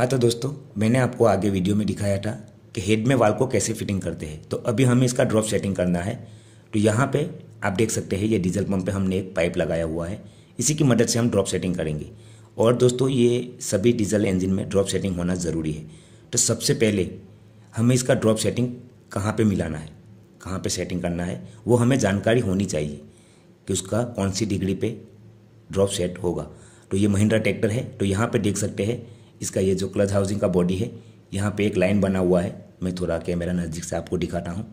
हाँ तो दोस्तों मैंने आपको आगे वीडियो में दिखाया था कि हेड में वाल को कैसे फिटिंग करते हैं तो अभी हमें इसका ड्रॉप सेटिंग करना है तो यहाँ पे आप देख सकते हैं ये डीजल पंप पे हमने एक पाइप लगाया हुआ है इसी की मदद से हम ड्रॉप सेटिंग करेंगे और दोस्तों ये सभी डीजल इंजन में ड्रॉप सेटिंग होना ज़रूरी है तो सबसे पहले हमें इसका ड्रॉप सेटिंग कहाँ पर मिलाना है कहाँ पर सेटिंग करना है वो हमें जानकारी होनी चाहिए कि उसका कौन सी डिग्री पर ड्रॉप सेट होगा तो ये महिंद्रा ट्रैक्टर है तो यहाँ पर देख सकते हैं इसका ये जो क्लच हाउसिंग का बॉडी है यहाँ पे एक लाइन बना हुआ है मैं थोड़ा कैमरा नज़दीक से आपको दिखाता हूँ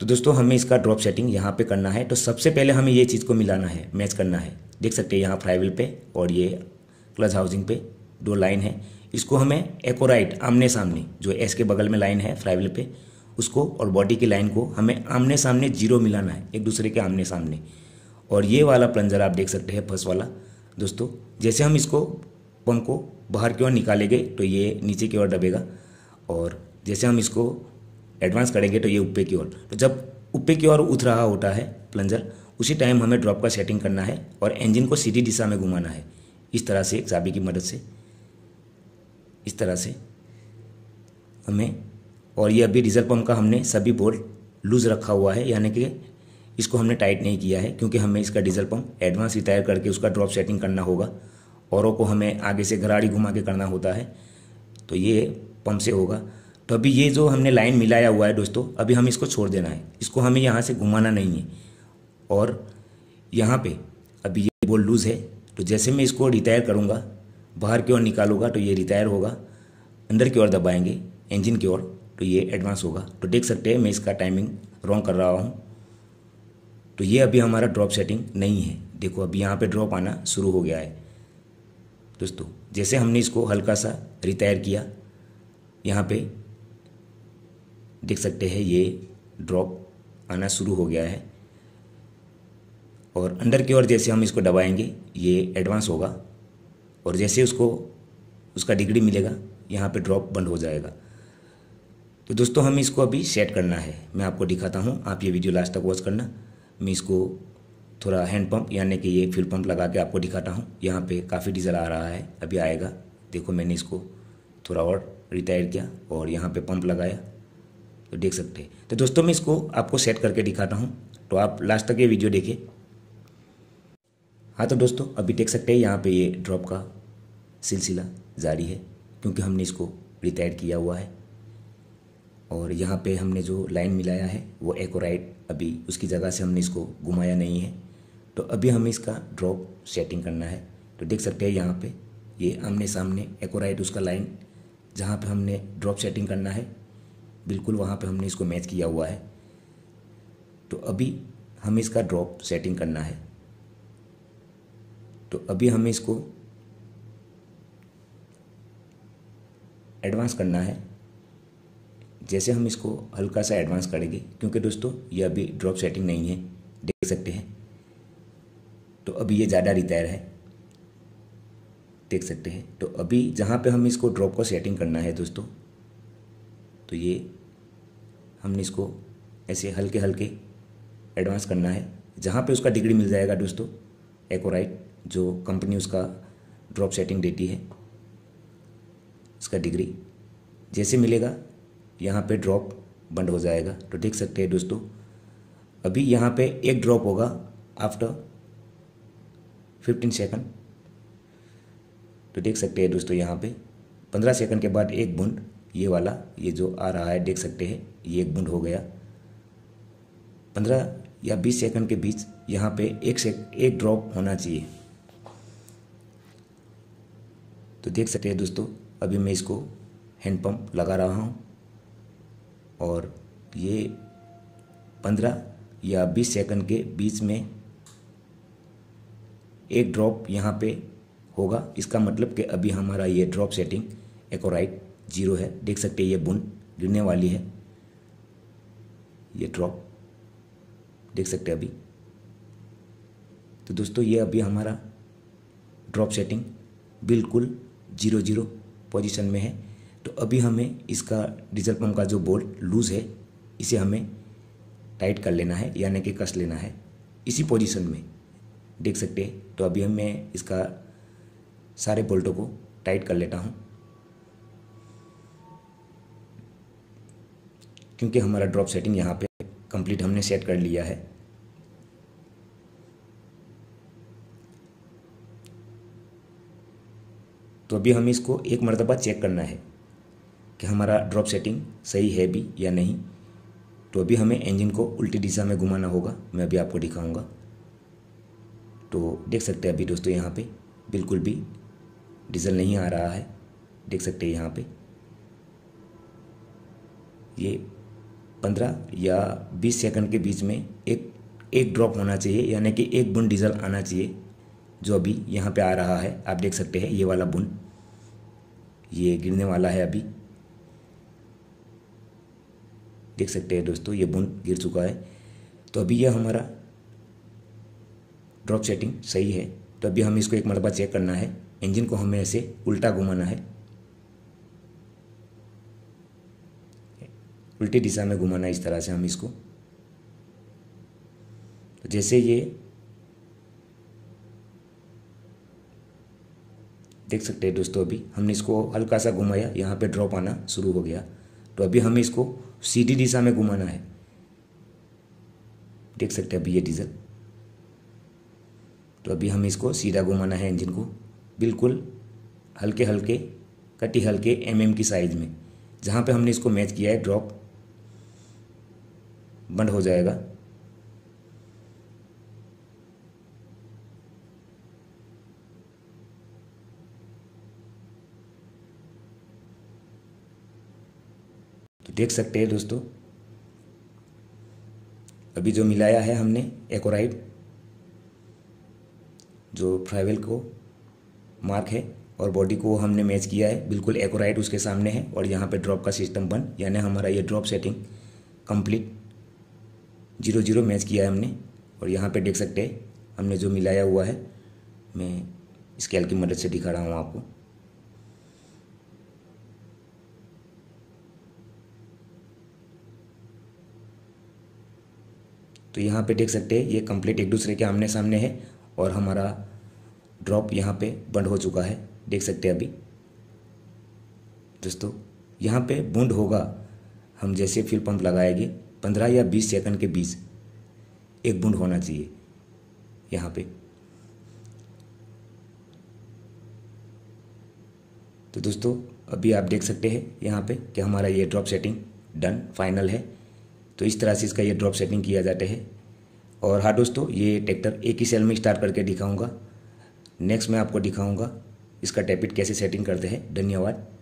तो दोस्तों हमें इसका ड्रॉप सेटिंग यहाँ पे करना है तो सबसे पहले हमें ये चीज़ को मिलाना है मैच करना है देख सकते हैं यहाँ फ्राइवल पे और ये क्लच हाउसिंग पे दो लाइन है इसको हमें एकोराइट आमने सामने जो एस के बगल में लाइन है फ्राइवल पे उसको और बॉडी की लाइन को हमें आमने सामने जीरो मिलाना है एक दूसरे के आमने सामने और ये वाला प्लंजर आप देख सकते हैं फर्स्ट वाला दोस्तों जैसे हम इसको पंप को बाहर की ओर निकालेंगे तो ये नीचे की ओर दबेगा और जैसे हम इसको एडवांस करेंगे तो ये ऊपर की ओर तो जब ऊपर की ओर उठ रहा होता है प्लंजर उसी टाइम हमें ड्रॉप का सेटिंग करना है और इंजन को सीधी दिशा में घुमाना है इस तरह से चाबी की मदद से इस तरह से हमें और ये अभी डीजल पम्प का हमने सभी बोल्ट लूज़ रखा हुआ है यानी कि इसको हमने टाइट नहीं किया है क्योंकि हमें इसका डीजल पंप एडवांस रिटायर करके उसका ड्रॉप सेटिंग करना होगा औरों को हमें आगे से घराड़ी घुमा के करना होता है तो ये पंप से होगा तो अभी ये जो हमने लाइन मिलाया हुआ है दोस्तों अभी हम इसको छोड़ देना है इसको हमें यहाँ से घुमाना नहीं है और यहाँ पे अभी ये बोल लूज़ है तो जैसे मैं इसको रिटायर करूँगा बाहर की ओर निकालूंगा तो ये रिटायर होगा अंदर की ओर दबाएंगे इंजन की ओर तो ये एडवांस होगा तो देख सकते हैं मैं इसका टाइमिंग रॉन्ग कर रहा हूँ तो ये अभी हमारा ड्रॉप सेटिंग नहीं है देखो अभी यहाँ पे ड्रॉप आना शुरू हो गया है दोस्तों जैसे हमने इसको हल्का सा रिटायर किया यहाँ पे देख सकते हैं ये ड्रॉप आना शुरू हो गया है और अंडर की ओर जैसे हम इसको दबाएंगे ये एडवांस होगा और जैसे उसको उसका डिग्री मिलेगा यहाँ पे ड्रॉप बंद हो जाएगा तो दोस्तों हमें इसको अभी सेट करना है मैं आपको दिखाता हूँ आप ये वीडियो लास्ट तक वॉच करना मैं इसको थोड़ा हैंड पंप यानी कि ये फ्यूल पंप लगा के आपको दिखाता हूँ यहाँ पे काफ़ी डीजल आ रहा है अभी आएगा देखो मैंने इसको थोड़ा और रिटायर किया और यहाँ पे पंप लगाया तो देख सकते हैं तो दोस्तों मैं इसको आपको सेट करके दिखाता हूँ तो आप लास्ट तक ये वीडियो देखें हाँ तो दोस्तों अभी देख सकते हैं यहाँ पर ये ड्रॉप का सिलसिला जारी है क्योंकि हमने इसको रिटायर किया हुआ है और यहाँ पे हमने जो लाइन मिलाया है वो एक राइट अभी उसकी जगह से हमने इसको घुमाया नहीं है तो अभी हमें इसका ड्रॉप सेटिंग करना है तो देख सकते हैं यहाँ पे ये आमने सामने एक राइट उसका लाइन जहाँ पे हमने ड्रॉप सेटिंग करना है बिल्कुल वहाँ पे हमने इसको मैच किया हुआ है तो अभी हमें इसका ड्रॉप सेटिंग करना है तो अभी हमें इसको एडवांस करना है जैसे हम इसको हल्का सा एडवांस करेंगे क्योंकि दोस्तों ये अभी ड्रॉप सेटिंग नहीं है देख सकते हैं तो अभी ये ज़्यादा रिटायर है देख सकते हैं तो अभी जहाँ पे हम इसको ड्रॉप को सेटिंग करना है दोस्तों तो ये हमने इसको ऐसे हल्के हल्के एडवांस करना है जहाँ पे उसका डिग्री मिल जाएगा दोस्तों एकोराइट जो कंपनी उसका ड्रॉप सेटिंग देती है इसका डिग्री जैसे मिलेगा यहाँ पे ड्रॉप बंद हो जाएगा तो देख सकते हैं दोस्तों अभी यहाँ पे एक ड्रॉप होगा आफ्टर फिफ्टीन सेकंड तो देख सकते हैं दोस्तों यहाँ पे पंद्रह सेकंड के बाद एक बूंद ये वाला ये जो आ रहा है देख सकते हैं ये एक बूंद हो गया पंद्रह या बीस सेकंड के बीच यहाँ पे एक से एक ड्रॉप होना चाहिए तो देख सकते हैं दोस्तों अभी मैं इसको हैंडपम्प लगा रहा हूँ और ये पंद्रह या बीस सेकंड के बीच में एक ड्रॉप यहाँ पे होगा इसका मतलब कि अभी हमारा ये ड्रॉप सेटिंग एकोराइट जीरो है देख सकते हैं ये बुन गिरने वाली है ये ड्रॉप देख सकते हैं अभी तो दोस्तों ये अभी हमारा ड्रॉप सेटिंग बिल्कुल जीरो जीरो पोजीशन में है तो अभी हमें इसका डीजल पम्प का जो बोल्ट लूज़ है इसे हमें टाइट कर लेना है यानी कि कस लेना है इसी पोजीशन में देख सकते हैं तो अभी मैं इसका सारे बोल्टों को टाइट कर लेता हूँ क्योंकि हमारा ड्रॉप सेटिंग यहाँ पे कंप्लीट हमने सेट कर लिया है तो अभी हमें इसको एक मरतबा चेक करना है कि हमारा ड्रॉप सेटिंग सही है भी या नहीं तो अभी हमें इंजन को उल्टी दिशा में घुमाना होगा मैं अभी आपको दिखाऊंगा तो देख सकते हैं अभी दोस्तों यहाँ पे बिल्कुल भी डीजल नहीं आ रहा है देख सकते हैं यहाँ पे ये पंद्रह या बीस सेकंड के बीच में एक एक ड्रॉप होना चाहिए यानी कि एक बुन डीजल आना चाहिए जो अभी यहाँ पे आ रहा है आप देख सकते हैं ये वाला बुन ये गिरने वाला है अभी देख सकते हैं दोस्तों ये बूंद गिर चुका है तो अभी यह हमारा ड्रॉप सेटिंग सही है तो अभी हम इसको एक मरबा चेक करना है इंजन को हमें ऐसे उल्टा घुमाना है उल्टी दिशा में घुमाना इस तरह से हम इसको तो जैसे ये देख सकते हैं दोस्तों अभी हमने इसको हल्का सा घुमाया यहाँ पे ड्रॉप आना शुरू हो गया तो अभी हमें इसको सीधी दिशा में घुमाना है देख सकते हैं अभी ये डीजल तो अभी हम इसको सीधा घुमाना है इंजन को बिल्कुल हल्के हल्के कटी हल्के एम एम की साइज में जहाँ पे हमने इसको मैच किया है ड्रॉप बंद हो जाएगा देख सकते हैं दोस्तों अभी जो मिलाया है हमने एकोराइड जो फ्राइवल को मार्क है और बॉडी को हमने मैच किया है बिल्कुल एकोराइड उसके सामने है और यहाँ पे ड्रॉप का सिस्टम बन यानी हमारा ये drop setting complete zero zero match किया है हमने और यहाँ पे देख सकते हैं हमने जो मिलाया हुआ है मैं स्केल की मदद से दिखा रहा हूँ आपको तो यहाँ पे देख सकते हैं ये कंप्लीट एक दूसरे के आमने सामने है और हमारा ड्रॉप यहाँ पे बंद हो चुका है देख सकते हैं अभी दोस्तों यहाँ पे बूंद होगा हम जैसे फिर पंप लगाएंगे पंद्रह या बीस सेकंड के बीच एक बूंद होना चाहिए यहाँ पे तो दोस्तों अभी आप देख सकते हैं यहाँ पे कि हमारा ये ड्रॉप सेटिंग डन फाइनल है तो इस तरह से इसका ये ड्रॉप सेटिंग किया जाता है और हाँ दोस्तों ये ट्रैक्टर एक ही सेल में स्टार्ट करके दिखाऊंगा नेक्स्ट मैं आपको दिखाऊंगा इसका टैपिट कैसे सेटिंग करते हैं धन्यवाद